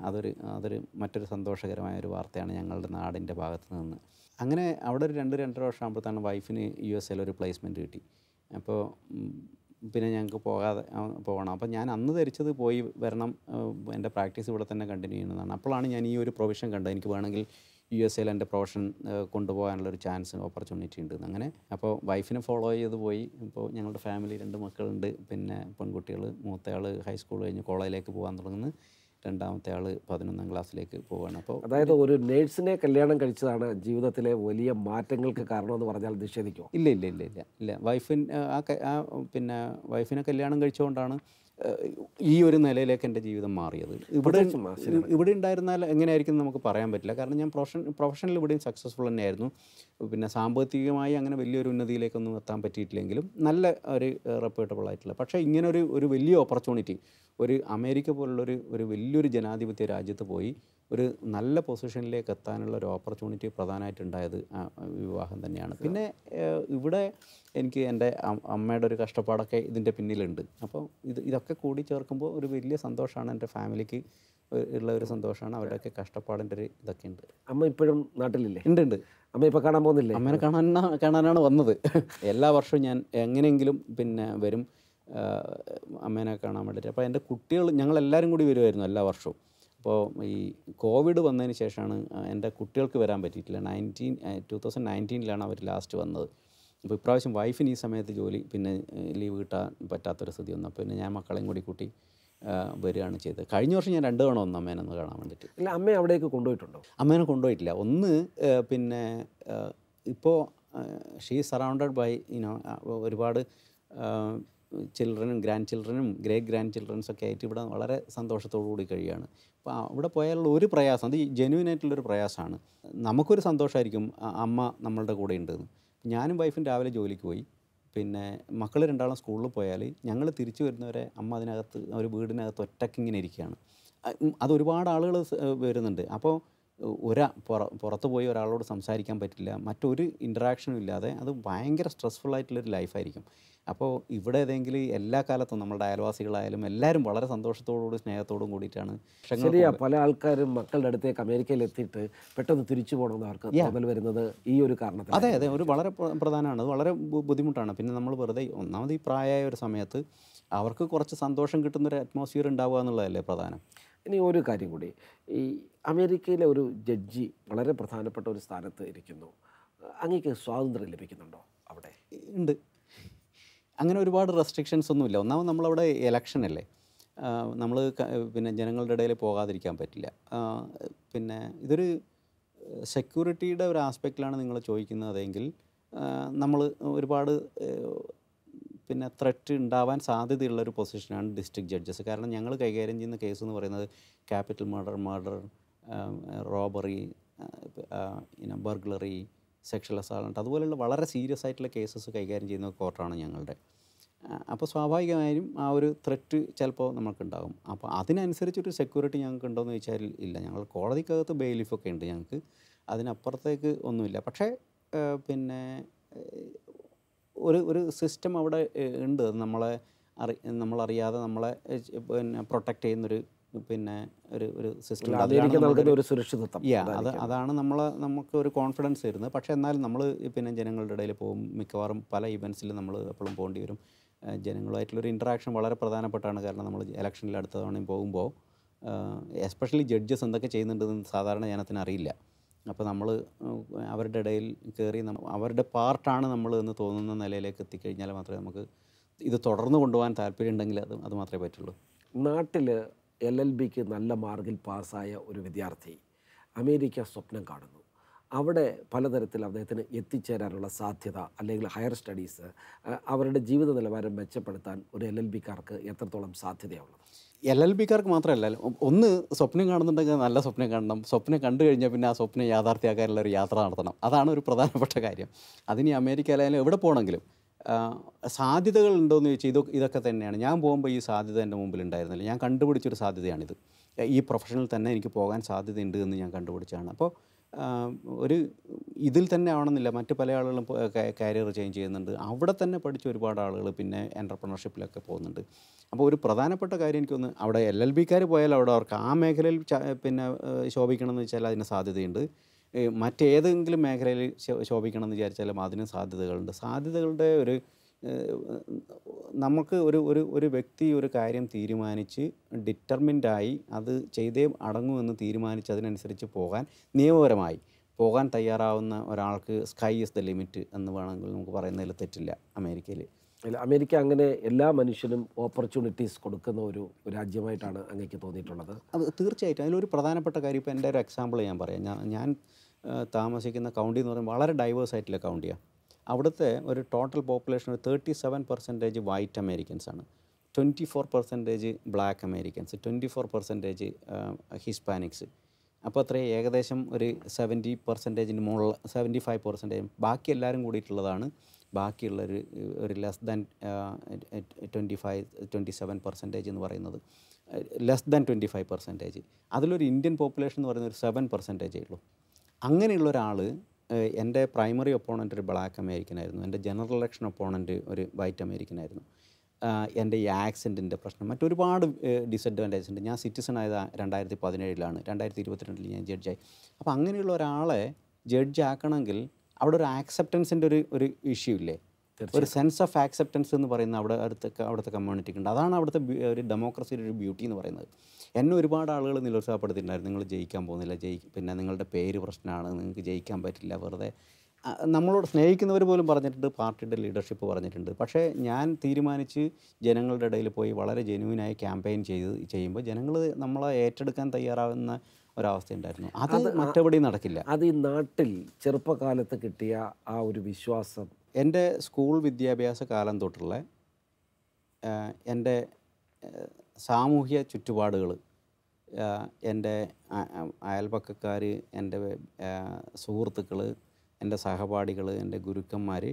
അതൊരു അതൊരു മറ്റൊരു സന്തോഷകരമായ ഒരു വാർത്തയാണ് ഞങ്ങളുടെ നാടിൻ്റെ ഭാഗത്ത് നിന്ന് അങ്ങനെ അവിടെ ഒരു രണ്ട് രണ്ടര വർഷം ആകുമ്പോഴത്താണ് വൈഫിന് യു എസ് എൽ ഒരു പ്ലേസ്മെൻറ്റ് കിട്ടി അപ്പോൾ പിന്നെ ഞങ്ങൾക്ക് പോകാതെ പോകണം അപ്പോൾ ഞാൻ അന്ന് ധരിച്ചത് പോയി വരണം എൻ്റെ പ്രാക്ടീസ് ഇവിടെ തന്നെ കണ്ടിന്യൂ ചെയ്യുന്നതാണ് അപ്പോഴാണ് ഞാൻ ഈ ഒരു പ്രൊവിഷൻ കണ്ടത് എനിക്ക് വേണമെങ്കിൽ യു എസ് എയിൽ എൻ്റെ പ്രൊഫഷൻ കൊണ്ടുപോകാനുള്ളൊരു ചാൻസ് ഓപ്പർച്യൂണിറ്റി ഉണ്ട് അങ്ങനെ അപ്പോൾ വൈഫിനെ ഫോളോ ചെയ്ത് പോയി ഇപ്പോൾ ഞങ്ങളുടെ ഫാമിലി രണ്ട് മക്കളുണ്ട് പിന്നെ പെൺകുട്ടികൾ മൂത്തയാൾ ഹൈസ്കൂൾ കഴിഞ്ഞ് കോളേജിലേക്ക് പോകാൻ തുടങ്ങുന്നു രണ്ടാമത്തെ ആൾ പതിനൊന്നാം ക്ലാസ്സിലേക്ക് പോവുകയാണ് അപ്പോൾ അതായത് ഒരു നേഴ്സിനെ കല്യാണം കഴിച്ചതാണ് ജീവിതത്തിലെ വലിയ മാറ്റങ്ങൾക്ക് കാരണം എന്ന് പറഞ്ഞാൽ നിഷേധിക്കുമോ ഇല്ല ഇല്ല ഇല്ല ഇല്ല ഇല്ല വൈഫിൻ ആ പിന്നെ വൈഫിനെ കല്യാണം കഴിച്ചുകൊണ്ടാണ് ഈ ഒരു നിലയിലേക്ക് എൻ്റെ ജീവിതം മാറിയത് ഇവിടെ ഇവിടെ ഉണ്ടായിരുന്നാൽ എങ്ങനെയായിരിക്കും നമുക്ക് പറയാൻ പറ്റില്ല കാരണം ഞാൻ പ്രൊഫഷൻ പ്രൊഫഷണൽ ഇവിടെയും സക്സസ്ഫുൾ തന്നെയായിരുന്നു പിന്നെ സാമ്പത്തികമായി അങ്ങനെ വലിയൊരു ഉന്നതിയിലേക്കൊന്നും എത്താൻ പറ്റിയിട്ടില്ലെങ്കിലും നല്ല ഒരു റെപ്യൂട്ടബിൾ ആയിട്ടുള്ള പക്ഷേ ഇങ്ങനൊരു ഒരു വലിയ ഓപ്പർച്യൂണിറ്റി ഒരു അമേരിക്ക പോലുള്ളൊരു ഒരു വലിയൊരു ജനാധിപത്യ രാജ്യത്ത് പോയി ഒരു നല്ല പൊസിഷനിലേക്ക് എത്താനുള്ള ഒരു ഓപ്പർച്യൂണിറ്റി പ്രധാനമായിട്ടുണ്ടായത് വിവാഹം തന്നെയാണ് പിന്നെ ഇവിടെ എനിക്ക് എൻ്റെ അമ്മയുടെ ഒരു കഷ്ടപ്പാടൊക്കെ ഇതിൻ്റെ പിന്നിലുണ്ട് അപ്പോൾ ഇത് ഇതൊക്കെ കൂടി ചേർക്കുമ്പോൾ ഒരു വലിയ സന്തോഷമാണ് എൻ്റെ ഫാമിലിക്ക് ഉള്ള ഒരു സന്തോഷമാണ് അവരുടെയൊക്കെ കഷ്ടപ്പാടിൻ്റെ ഒരു ഇതൊക്കെ ഉണ്ട് അമ്മ ഇപ്പോഴും നാട്ടിലില്ലേ ഉണ്ട് ഉണ്ട് അമ്മ ഇപ്പോൾ കാണാൻ പോകുന്നില്ല അമ്മേനെ കാണാൻ കാണാനാണ് വന്നത് എല്ലാ വർഷവും ഞാൻ എങ്ങനെയെങ്കിലും പിന്നെ വരും അമ്മേനെ കാണാൻ വേണ്ടിയിട്ട് അപ്പോൾ എൻ്റെ കുട്ടികൾ ഞങ്ങളെല്ലാവരും കൂടി വരുമായിരുന്നു എല്ലാ വർഷവും അപ്പോൾ ഈ കോവിഡ് വന്നതിന് ശേഷമാണ് എൻ്റെ കുട്ടികൾക്ക് വരാൻ പറ്റിയിട്ടില്ല നയൻറ്റീൻ ടു തൗസൻഡ് നയൻറ്റീനിലാണ് അവർ ലാസ്റ്റ് വന്നത് അപ്പോൾ ഇപ്രാവശ്യം വൈഫിന് ഈ സമയത്ത് ജോലി പിന്നെ ലീവ് കിട്ടാൻ പറ്റാത്തൊരു സ്ഥിതി വന്നു പിന്നെ ഞാൻ മക്കളെയും കൂടി കൂട്ടി വരികയാണ് ചെയ്തത് കഴിഞ്ഞ വർഷം ഞാൻ രണ്ട് തവണ ഒന്ന് അമ്മേനെ ഒന്ന് കാണാൻ വേണ്ടിയിട്ട് അല്ല അമ്മേ അവിടേക്ക് കൊണ്ടുപോയിട്ടുണ്ടോ അമ്മേനെ കൊണ്ടുപോയിട്ടില്ല ഒന്ന് പിന്നെ ഇപ്പോൾ ഷീ സറൗണ്ടഡ് ബൈ ഇനോ ഒരുപാട് ചിൽഡ്രനും ഗ്രാൻഡ് ചിൽഡ്രനും ഗ്രേറ്റ് ഗ്രാൻഡ് ചിൽഡ്രൻസ് ഒക്കെ ആയിട്ട് ഇവിടെ വളരെ സന്തോഷത്തോടു കൂടി കഴിയുകയാണ് അപ്പോൾ അവിടെ പോയാലുള്ള ഒരു പ്രയാസം അത് ജെനുവിനായിട്ടുള്ളൊരു പ്രയാസമാണ് നമുക്കൊരു സന്തോഷമായിരിക്കും അമ്മ നമ്മളുടെ കൂടെ ഉണ്ടെന്ന് ഞാനും വൈഫും രാവിലെ ജോലിക്ക് പോയി പിന്നെ മക്കൾ രണ്ടാളും സ്കൂളിൽ പോയാൽ ഞങ്ങൾ തിരിച്ചു വരുന്നവരെ അമ്മ അതിനകത്ത് ഒരു വീടിനകത്ത് ഒറ്റക്കിങ്ങനെ ഇരിക്കുകയാണ് അതൊരുപാട് ആളുകൾ വരുന്നുണ്ട് അപ്പോൾ ഒരാ പുറ പുറത്ത് പോയി ഒരാളോട് സംസാരിക്കാൻ പറ്റില്ല മറ്റൊരു ഇൻട്രാക്ഷനും ഇല്ലാതെ അത് ഭയങ്കര സ്ട്രെസ്ഫുൾ ആയിട്ടുള്ളൊരു ലൈഫായിരിക്കും അപ്പോൾ ഇവിടെ ഏതെങ്കിലും എല്ലാ കാലത്തും നമ്മുടെ അയൽവാസികളായാലും എല്ലാവരും വളരെ സന്തോഷത്തോടുകൂടി സ്നേഹത്തോടും കൂടിയിട്ടാണ് ശരിയാ പല ആൾക്കാരും മക്കളുടെ അടുത്തേക്ക് അമേരിക്കയിൽ എത്തിയിട്ട് പെട്ടെന്ന് തിരിച്ചു പോകണമെന്ന് അവർക്ക് വരുന്നത് ഈ ഒരു കാരണത്തിൽ അതെ അതെ ഒരു വളരെ പ്രധാനമാണ് അത് വളരെ ബുദ്ധിമുട്ടാണ് പിന്നെ നമ്മൾ വെറുതെ ഒന്നാമത് ഈ പ്രായമായ ഒരു സമയത്ത് അവർക്ക് കുറച്ച് സന്തോഷം കിട്ടുന്ന ഒരു അറ്റ്മോസ്ഫിയർ ഉണ്ടാവുക എന്നുള്ളതല്ലേ പ്രധാനം ഇനി ഒരു കാര്യം കൂടി ഈ അമേരിക്കയിലെ ഒരു ജഡ്ജി വളരെ പ്രധാനപ്പെട്ട ഒരു സ്ഥാനത്ത് ഇരിക്കുന്നു അങ്ങേക്ക് സ്വാതന്ത്ര്യം ലഭിക്കുന്നുണ്ടോ അവിടെ ഉണ്ട് അങ്ങനെ ഒരുപാട് റെസ്ട്രിക്ഷൻസ് ഒന്നുമില്ല ഒന്നാമത് നമ്മളവിടെ അല്ലേ നമ്മൾ പിന്നെ ജനങ്ങളുടെ ഇടയിൽ പോകാതിരിക്കാൻ പറ്റില്ല പിന്നെ ഇതൊരു സെക്യൂരിറ്റിയുടെ ഒരു ആസ്പെക്റ്റിലാണ് നിങ്ങൾ ചോദിക്കുന്നതെങ്കിൽ നമ്മൾ ഒരുപാട് പിന്നെ ത്രെറ്റ് ഉണ്ടാവാൻ സാധ്യതയുള്ള ഒരു പൊസിഷനാണ് ഡിസ്ട്രിക്ട് ജഡ്ജസ് കാരണം ഞങ്ങൾ കൈകാര്യം ചെയ്യുന്ന കേസ് എന്ന് പറയുന്നത് ക്യാപിറ്റൽ മർഡർ മർഡർ റോബറി പിന്നെ ബർഗ്ലറി സെക്ഷൽ അസാൾട്ട് അതുപോലെയുള്ള വളരെ സീരിയസ് ആയിട്ടുള്ള കേസസ് കൈകാര്യം ചെയ്യുന്ന കോർട്ടാണ് ഞങ്ങളുടെ അപ്പോൾ സ്വാഭാവികമായും ആ ഒരു ത്രെറ്റ് ചിലപ്പോൾ നമുക്കുണ്ടാകും അപ്പോൾ അതിനനുസരിച്ചൊരു സെക്യൂരിറ്റി ഞങ്ങൾക്ക് ഉണ്ടോ എന്ന് വെച്ചാൽ ഇല്ല ഞങ്ങൾ കോടതിക്കകത്ത് ബെയിലിഫൊക്കെ ഉണ്ട് ഞങ്ങൾക്ക് അതിനപ്പുറത്തേക്ക് ഒന്നുമില്ല പക്ഷേ പിന്നെ ഒരു ഒരു സിസ്റ്റം അവിടെ ഉണ്ട് നമ്മളെ അറി നമ്മളറിയാതെ നമ്മളെ പിന്നെ പ്രൊട്ടക്റ്റ് ചെയ്യുന്നൊരു പിന്നെ ഒരു ഒരു സിസ്റ്റം ഒരു സുരക്ഷിതത്വം യാ അത് അതാണ് നമ്മൾ നമുക്ക് ഒരു കോൺഫിഡൻസ് തരുന്നത് പക്ഷേ എന്നാലും നമ്മൾ പിന്നെ ജനങ്ങളുടെ ഇടയിൽ പോകും മിക്കവാറും പല ഇവൻസിലും നമ്മൾ എപ്പോഴും പോകേണ്ടി വരും ജനങ്ങളുമായിട്ടുള്ളൊരു ഇൻട്രാക്ഷൻ വളരെ പ്രധാനപ്പെട്ടാണ് കാരണം നമ്മൾ ഇലക്ഷനിൽ അടുത്ത തവണ പോകുമ്പോൾ എസ്പെഷ്യലി ജഡ്ജസ് എന്തൊക്കെ ചെയ്യുന്നുണ്ടെന്ന് സാധാരണ ജനത്തിന് അറിയില്ല അപ്പോൾ നമ്മൾ അവരുടെ ഇടയിൽ കയറി അവരുടെ പാർട്ടാണ് നമ്മൾ എന്ന് തോന്നുന്ന നിലയിലേക്ക് എത്തിക്കഴിഞ്ഞാൽ മാത്രമേ നമുക്ക് ഇത് തുടർന്ന് കൊണ്ടുപോകാൻ താല്പര്യം ഉണ്ടെങ്കിൽ അത് അത് മാത്രമേ പറ്റുള്ളൂ നാട്ടിൽ എൽ എൽ ബിക്ക് നല്ല മാർഗിൽ പാസ്സായ ഒരു വിദ്യാർത്ഥി അമേരിക്ക സ്വപ്നം കാണുന്നു അവിടെ പലതരത്തിൽ അദ്ദേഹത്തിന് എത്തിച്ചേരാനുള്ള സാധ്യത അല്ലെങ്കിൽ ഹയർ സ്റ്റഡീസ് അവരുടെ ജീവിത നിലവാരം മെച്ചപ്പെടുത്താൻ ഒരു എൽ എൽ ബിക്കാർക്ക് എത്രത്തോളം സാധ്യതയുള്ളത് എൽ എൽ ബിക്കാർക്ക് മാത്രമല്ല ഒന്ന് സ്വപ്നം കാണുന്നുണ്ടെങ്കിൽ നല്ല സ്വപ്നം കാണണം സ്വപ്നം കണ്ടു കഴിഞ്ഞാൽ പിന്നെ ആ സ്വപ്നം യാഥാർത്ഥ്യമാക്കാനുള്ള ഒരു യാത്ര നടത്തണം അതാണ് ഒരു പ്രധാനപ്പെട്ട കാര്യം അതിന് അമേരിക്കയിലായാലും എവിടെ പോകണമെങ്കിലും സാധ്യതകൾ ഉണ്ടോയെന്ന് ചോദിച്ചാൽ ഇത് ഇതൊക്കെ തന്നെയാണ് ഞാൻ പോകുമ്പോൾ ഈ സാധ്യത എൻ്റെ മുമ്പിൽ ഉണ്ടായിരുന്നില്ല ഞാൻ കണ്ടുപിടിച്ചൊരു സാധ്യതയാണിത് ഈ പ്രൊഫഷനിൽ തന്നെ എനിക്ക് പോകാൻ സാധ്യതയുണ്ട് എന്ന് ഞാൻ കണ്ടുപിടിച്ചാണ് അപ്പോൾ ഒരു ഇതിൽ തന്നെ ആവണമെന്നില്ല മറ്റ് പല ആളുകളും കരിയർ ചേഞ്ച് ചെയ്യുന്നുണ്ട് അവിടെ തന്നെ പഠിച്ച ഒരുപാട് ആളുകൾ പിന്നെ എൻ്റർപ്രണർഷിപ്പിലൊക്കെ പോകുന്നുണ്ട് അപ്പോൾ ഒരു പ്രധാനപ്പെട്ട കാര്യം എനിക്കൊന്ന് അവിടെ എൽ എൽ ബിക്കാർ പോയാൽ അവിടെ അവർക്ക് ആ മേഖലയിൽ പിന്നെ ശോഭിക്കണമെന്ന് വെച്ചാൽ അതിന് സാധ്യതയുണ്ട് മറ്റേതെങ്കിലും മേഖലയിൽ ശോഭിക്കണം എന്ന് വിചാരിച്ചാലും അതിന് സാധ്യതകളുണ്ട് സാധ്യതകളുടെ ഒരു നമുക്ക് ഒരു ഒരു ഒരു വ്യക്തി ഒരു കാര്യം തീരുമാനിച്ച് ഡിറ്റർമിൻഡായി അത് ചെയ്തേ അടങ്ങുമെന്ന് തീരുമാനിച്ച് അതിനനുസരിച്ച് പോകാൻ നിയമപരമായി പോകാൻ തയ്യാറാവുന്ന ഒരാൾക്ക് സ്കൈ ഇസ് ദ ലിമിറ്റ് എന്ന് വേണമെങ്കിൽ നമുക്ക് പറയുന്നതിൽ തെറ്റില്ല അമേരിക്കയിൽ അമേരിക്ക അങ്ങനെ എല്ലാ മനുഷ്യനും ഓപ്പർച്യൂണിറ്റീസ് കൊടുക്കുന്ന ഒരു രാജ്യമായിട്ടാണ് അങ്ങേക്ക് തോന്നിയിട്ടുള്ളത് അത് തീർച്ചയായിട്ടും അതിലൊരു പ്രധാനപ്പെട്ട കാര്യം ഇപ്പോൾ എൻ്റെ ഒരു എക്സാമ്പിൾ ഞാൻ പറയാം ഞാൻ ഞാൻ താമസിക്കുന്ന കൗണ്ടി എന്ന് പറയുമ്പോൾ വളരെ ഡൈവേഴ്സ് ആയിട്ടുള്ള കൗണ്ടിയാണ് അവിടുത്തെ ഒരു ടോട്ടൽ പോപ്പുലേഷൻ ഒരു thirty seven percentage white Americans ആണ് twenty four percentage black Americans twenty four percentage Hispanics അപ്പോൾ അത്രയും ഏകദേശം ഒരു സെവൻറ്റി പെർസെൻറ്റേജിന് മുകളിൽ സെവൻറ്റി ഫൈവ് പെർസെൻറ്റേജ് ബാക്കി എല്ലാവരും കൂടിയിട്ടുള്ളതാണ് ബാക്കിയുള്ളൊരു ഒരു less than twenty five twenty seven percentage എന്ന് പറയുന്നത് less than twenty five percentage അതിലൊരു ഇന്ത്യൻ പോപ്പുലേഷൻ എന്ന് പറയുന്നത് ഒരു സെവൻ പെർസെൻറ്റേജേ ഉള്ളൂ അങ്ങനെയുള്ള ഒരാൾ എൻ്റെ പ്രൈമറി ഒപ്പോണൻ്റ് ഒരു ബ്ലാക്ക് അമേരിക്കൻ ആയിരുന്നു എൻ്റെ ജനറൽ ഇലക്ഷൻ ഒപ്പോണൻ്റ് ഒരു വൈറ്റ് അമേരിക്കൻ ആയിരുന്നു എൻ്റെ ഈ ആക്സിഡൻറ്റിൻ്റെ പ്രശ്നം മറ്റൊരുപാട് ഡിസഡ്വാൻറ്റേജസ് ഉണ്ട് ഞാൻ സിറ്റിസൺ ആയത് രണ്ടായിരത്തി പതിനേഴിലാണ് രണ്ടായിരത്തി ഇരുപത്തിരണ്ടിൽ ഞാൻ ജഡ്ജായി അപ്പോൾ അങ്ങനെയുള്ള ഒരാളെ ജഡ്ജ് ആക്കണമെങ്കിൽ അവിടെ ഒരു ആക്സെപ്റ്റൻസിൻ്റെ ഒരു ഒരു ഇഷ്യൂ ഇല്ലേ ഒരു സെൻസ് ഓഫ് ആക്സെപ്റ്റൻസ് എന്ന് പറയുന്ന അവിടെ അടുത്ത അവിടുത്തെ കമ്മ്യൂണിറ്റിക്ക് ഉണ്ട് അതാണ് അവിടുത്തെ ഒരു ഡെമോക്രസിയുടെ ഒരു ബ്യൂട്ടി എന്ന് പറയുന്നത് എന്നെ ഒരുപാട് ആളുകൾ നിരുത്സാഹപ്പെടുത്തിയിട്ടുണ്ടായിരുന്നു നിങ്ങൾ ജയിക്കാൻ പോകുന്നില്ല ജയി പിന്നെ നിങ്ങളുടെ പേര് പ്രശ്നമാണ് നിങ്ങൾക്ക് ജയിക്കാൻ പറ്റില്ല വെറുതെ നമ്മളോട് സ്നേഹിക്കുന്നവർ പോലും പറഞ്ഞിട്ടുണ്ട് പാർട്ടിയുടെ ലീഡർഷിപ്പ് പറഞ്ഞിട്ടുണ്ട് പക്ഷേ ഞാൻ തീരുമാനിച്ച് ജനങ്ങളുടെ ഇടയിൽ പോയി വളരെ ജെനുവിനായി ക്യാമ്പയിൻ ചെയ്ത് ചെയ്യുമ്പോൾ ജനങ്ങൾ നമ്മളെ ഏറ്റെടുക്കാൻ തയ്യാറാവുന്ന ഒരവസ്ഥ ഉണ്ടായിരുന്നു അത് മറ്റെവിടെയും നടക്കില്ല അത് ഈ നാട്ടിൽ ചെറുപ്പകാലത്ത് കിട്ടിയ ആ ഒരു വിശ്വാസം എൻ്റെ സ്കൂൾ വിദ്യാഭ്യാസ കാലം തൊട്ടുള്ള എൻ്റെ സാമൂഹ്യ ചുറ്റുപാടുകൾ എൻ്റെ അയൽപക്കക്കാർ എൻ്റെ സുഹൃത്തുക്കൾ എൻ്റെ സഹപാഠികൾ എൻ്റെ ഗുരുക്കന്മാർ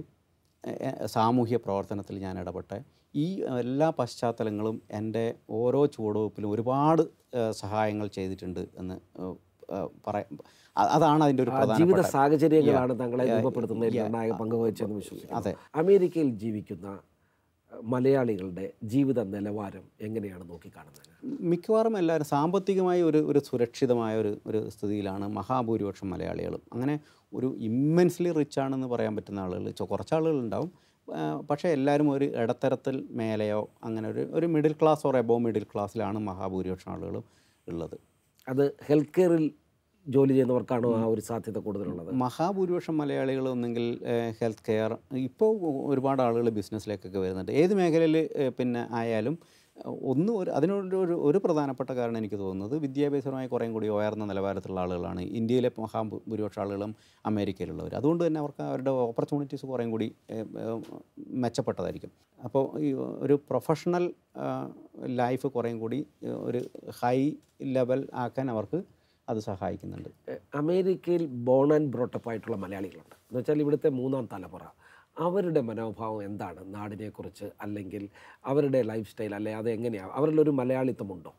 സാമൂഹ്യ പ്രവർത്തനത്തിൽ ഞാൻ ഇടപെട്ടെ ഈ എല്ലാ പശ്ചാത്തലങ്ങളും എൻ്റെ ഓരോ ചുവടുവെപ്പിലും ഒരുപാട് സഹായങ്ങൾ ചെയ്തിട്ടുണ്ട് എന്ന് അതാണ് അതിൻ്റെ ഒരു ജീവിത സാഹചര്യങ്ങളാണ് തങ്ങളെ രൂപപ്പെടുത്തുന്നതിൽ നിർണായക പങ്ക് വഹിച്ചതെന്ന് വിശ്വസിക്കുന്നു അതെ അമേരിക്കയിൽ ജീവിക്കുന്ന മലയാളികളുടെ ജീവിത നിലവാരം എങ്ങനെയാണ് നോക്കിക്കാണുന്നത് മിക്കവാറും എല്ലാവരും സാമ്പത്തികമായി ഒരു ഒരു സുരക്ഷിതമായ ഒരു ഒരു സ്ഥിതിയിലാണ് മഹാഭൂരിപക്ഷം മലയാളികളും അങ്ങനെ ഒരു ഇമ്മൻസ്ലി റിച്ച് ആണെന്ന് പറയാൻ പറ്റുന്ന ആളുകൾ കുറച്ച് ആളുകളുണ്ടാവും പക്ഷേ എല്ലാവരും ഒരു ഇടത്തരത്തിൽ മേലെയോ അങ്ങനെ ഒരു ഒരു middle class or above middle ക്ലാസ്സിലാണ് മഹാഭൂരിപക്ഷം ആളുകളും ഉള്ളത് അത് ഹെൽത്ത് കെയറിൽ ജോലി ചെയ്യുന്നവർക്കാണോ ആ ഒരു സാധ്യത കൂടുതലുള്ളത് മഹാഭൂരിപക്ഷം മലയാളികൾ ഒന്നെങ്കിൽ ഹെൽത്ത് കെയർ ഇപ്പോൾ ഒരുപാട് ആളുകൾ ബിസിനസ്സിലേക്കൊക്കെ വരുന്നുണ്ട് ഏത് മേഖലയിൽ പിന്നെ ആയാലും ഒന്ന് ഒരു അതിനോട് ഒരു ഒരു പ്രധാനപ്പെട്ട കാരണം എനിക്ക് തോന്നുന്നത് വിദ്യാഭ്യാസപരമായി കുറേയും കൂടി ഉയർന്ന നിലവാരത്തിലുള്ള ആളുകളാണ് ഇന്ത്യയിലെ മഹാഭൂരിപക്ഷ ആളുകളും അമേരിക്കയിലുള്ളവർ അതുകൊണ്ട് തന്നെ അവർക്ക് അവരുടെ ഓപ്പർച്യൂണിറ്റീസ് കുറേയും കൂടി മെച്ചപ്പെട്ടതായിരിക്കും അപ്പോൾ ഈ ഒരു പ്രൊഫഷണൽ ലൈഫ് കുറേയും കൂടി ഒരു ഹൈ ലെവൽ ആക്കാൻ അവർക്ക് അത് സഹായിക്കുന്നുണ്ട് അമേരിക്കയിൽ ബോൺ ആൻഡ് ബ്രോട്ടപ്പ് ആയിട്ടുള്ള മലയാളികളുണ്ട് എന്ന് വെച്ചാൽ ഇവിടുത്തെ മൂന്നാം തലമുറ അവരുടെ മനോഭാവം എന്താണ് നാടിനെക്കുറിച്ച് അല്ലെങ്കിൽ അവരുടെ ലൈഫ് സ്റ്റൈൽ അല്ലെ അത് എങ്ങനെയാണ് അവരിലൊരു മലയാളിത്വമുണ്ടോ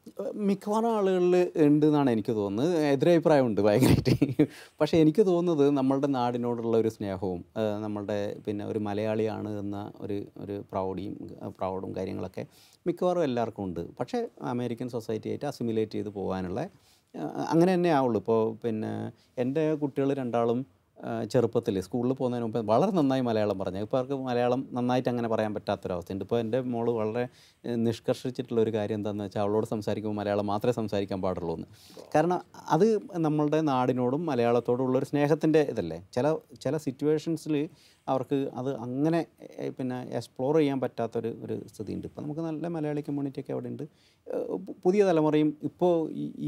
മിക്കവാറും ആളുകളിൽ ഉണ്ട് എന്നാണ് എനിക്ക് തോന്നുന്നത് എതിരഭിപ്രായമുണ്ട് ഭയങ്കരമായിട്ട് പക്ഷേ എനിക്ക് തോന്നുന്നത് നമ്മളുടെ നാടിനോടുള്ള ഒരു സ്നേഹവും നമ്മളുടെ പിന്നെ ഒരു മലയാളിയാണ് എന്ന ഒരു ഒരു പ്രൗഡിയും പ്രൗഡും കാര്യങ്ങളൊക്കെ മിക്കവാറും എല്ലാവർക്കും ഉണ്ട് പക്ഷേ അമേരിക്കൻ സൊസൈറ്റി ആയിട്ട് അസിമുലേറ്റ് ചെയ്ത് പോകാനുള്ള അങ്ങനെ തന്നെ ആവുള്ളൂ ഇപ്പോൾ പിന്നെ എൻ്റെ കുട്ടികൾ രണ്ടാളും ചെറുപ്പത്തിൽ സ്കൂളിൽ പോകുന്നതിന് മുമ്പ് വളരെ നന്നായി മലയാളം പറഞ്ഞു ഇപ്പോൾ അവർക്ക് മലയാളം നന്നായിട്ട് അങ്ങനെ പറയാൻ പറ്റാത്തൊരവസ്ഥയുണ്ട് ഇപ്പോൾ എൻ്റെ മോൾ വളരെ നിഷ്കർഷിച്ചിട്ടുള്ള ഒരു കാര്യം എന്താണെന്ന് വെച്ചാൽ അവളോട് സംസാരിക്കുമ്പോൾ മലയാളം മാത്രമേ സംസാരിക്കാൻ പാടുള്ളൂ എന്ന് കാരണം അത് നമ്മളുടെ നാടിനോടും മലയാളത്തോടുള്ളൊരു സ്നേഹത്തിൻ്റെ ഇതല്ലേ ചില ചില സിറ്റുവേഷൻസിൽ അവർക്ക് അത് അങ്ങനെ പിന്നെ എക്സ്പ്ലോർ ചെയ്യാൻ പറ്റാത്തൊരു ഒരു സ്ഥിതിയുണ്ട് ഇപ്പോൾ നമുക്ക് നല്ല മലയാളി ഒക്കെ അവിടെ ഉണ്ട് പുതിയ തലമുറയും ഇപ്പോൾ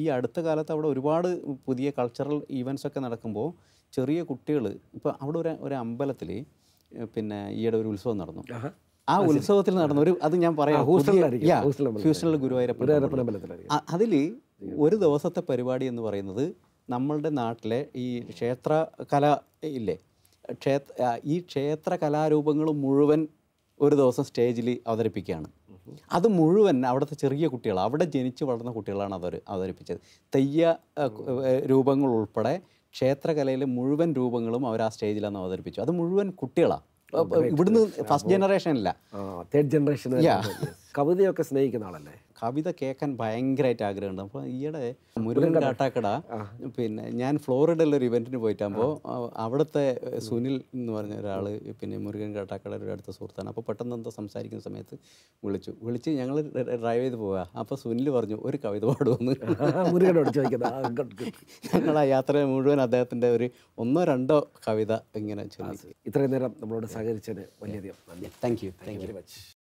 ഈ അടുത്ത കാലത്ത് അവിടെ ഒരുപാട് പുതിയ കൾച്ചറൽ ഈവൻസ് ഒക്കെ നടക്കുമ്പോൾ ചെറിയ കുട്ടികൾ ഇപ്പൊ അവിടെ ഒരു ഒരു അമ്പലത്തിൽ പിന്നെ ഈയിടെ ഒരു ഉത്സവം നടന്നു ആ ഉത്സവത്തിൽ നടന്ന ഒരു അത് ഞാൻ പറയാം ഹ്യൂസ്റ്റണിലെ അതിൽ ഒരു ദിവസത്തെ പരിപാടി എന്ന് പറയുന്നത് നമ്മളുടെ നാട്ടിലെ ഈ ക്ഷേത്ര കല ഇല്ലേ ക്ഷേത്ര ഈ ക്ഷേത്ര കലാരൂപങ്ങൾ മുഴുവൻ ഒരു ദിവസം സ്റ്റേജിൽ അവതരിപ്പിക്കുകയാണ് അത് മുഴുവൻ അവിടുത്തെ ചെറിയ കുട്ടികൾ അവിടെ ജനിച്ച് വളർന്ന കുട്ടികളാണ് അവർ അവതരിപ്പിച്ചത് തെയ്യ രൂപങ്ങൾ ഉൾപ്പെടെ ക്ഷേത്രകലയിലെ മുഴുവൻ രൂപങ്ങളും അവർ ആ സ്റ്റേജിൽ അന്ന് അവതരിപ്പിച്ചു അത് മുഴുവൻ കുട്ടികളാണ് ഇവിടുന്ന് ഫസ്റ്റ് ജനറേഷൻ ഇല്ല തേർഡ് ജനറേഷൻ കവിതയൊക്കെ സ്നേഹിക്കുന്ന ആളല്ലേ കവിത കേൾക്കാൻ ഭയങ്കരമായിട്ട് ആഗ്രഹമുണ്ട് അപ്പോൾ ഈയിടെ മുരുകൻ കാട്ടാക്കട പിന്നെ ഞാൻ ഫ്ലോറിഡയിലൊരു ഒരു ഇവൻറ്റിന് പോയിട്ടാകുമ്പോൾ അവിടുത്തെ സുനിൽ എന്ന് പറഞ്ഞ ഒരാൾ പിന്നെ മുരുകൻ ഒരു അടുത്ത സുഹൃത്താണ് അപ്പോൾ പെട്ടെന്ന് എന്തോ സംസാരിക്കുന്ന സമയത്ത് വിളിച്ചു വിളിച്ച് ഞങ്ങൾ ഡ്രൈവ് ചെയ്ത് പോവുക അപ്പോൾ സുനിൽ പറഞ്ഞു ഒരു കവിത പാടുമെന്ന് ഞങ്ങൾ ആ യാത്ര മുഴുവൻ അദ്ദേഹത്തിൻ്റെ ഒരു ഒന്നോ രണ്ടോ കവിത ഇങ്ങനെ ഇത്രയും നേരം നമ്മളോട് സഹകരിച്ചത് വലിയ നന്ദി thank you thank you very much